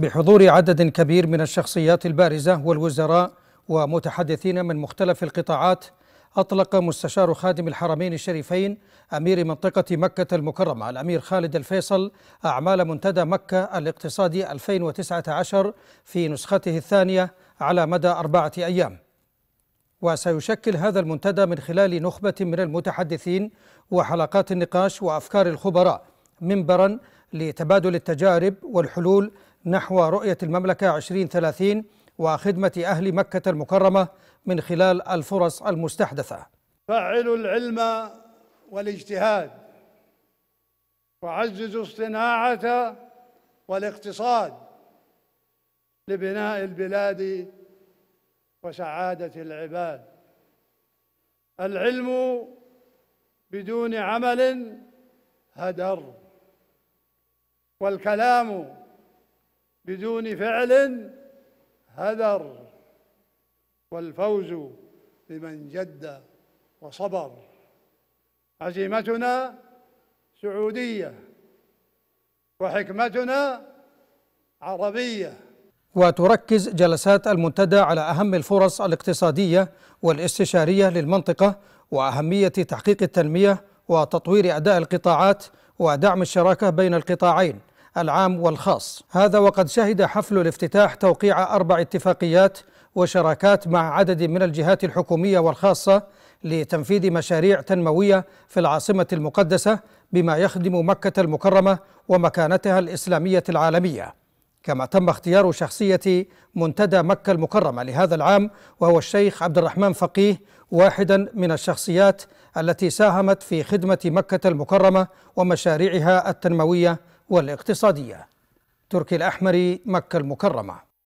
بحضور عدد كبير من الشخصيات البارزة والوزراء ومتحدثين من مختلف القطاعات أطلق مستشار خادم الحرمين الشريفين أمير منطقة مكة المكرمة الأمير خالد الفيصل أعمال منتدى مكة الاقتصادي 2019 في نسخته الثانية على مدى أربعة أيام وسيشكل هذا المنتدى من خلال نخبة من المتحدثين وحلقات النقاش وأفكار الخبراء منبرا لتبادل التجارب والحلول نحو رؤية المملكة 2030 وخدمة أهل مكة المكرمة من خلال الفرص المستحدثة فعلوا العلم والاجتهاد وعززوا الصناعة والاقتصاد لبناء البلاد وسعادة العباد العلم بدون عمل هدر والكلام بدون فعل هذر والفوز لمن جد وصبر عزيمتنا سعوديه وحكمتنا عربيه وتركز جلسات المنتدى على اهم الفرص الاقتصاديه والاستشاريه للمنطقه واهميه تحقيق التنميه وتطوير اداء القطاعات ودعم الشراكه بين القطاعين العام والخاص هذا وقد شهد حفل الافتتاح توقيع أربع اتفاقيات وشراكات مع عدد من الجهات الحكومية والخاصة لتنفيذ مشاريع تنموية في العاصمة المقدسة بما يخدم مكة المكرمة ومكانتها الإسلامية العالمية كما تم اختيار شخصية منتدى مكة المكرمة لهذا العام وهو الشيخ عبد الرحمن فقيه واحدا من الشخصيات التي ساهمت في خدمة مكة المكرمة ومشاريعها التنموية والاقتصادية تركي الأحمر مكة المكرمة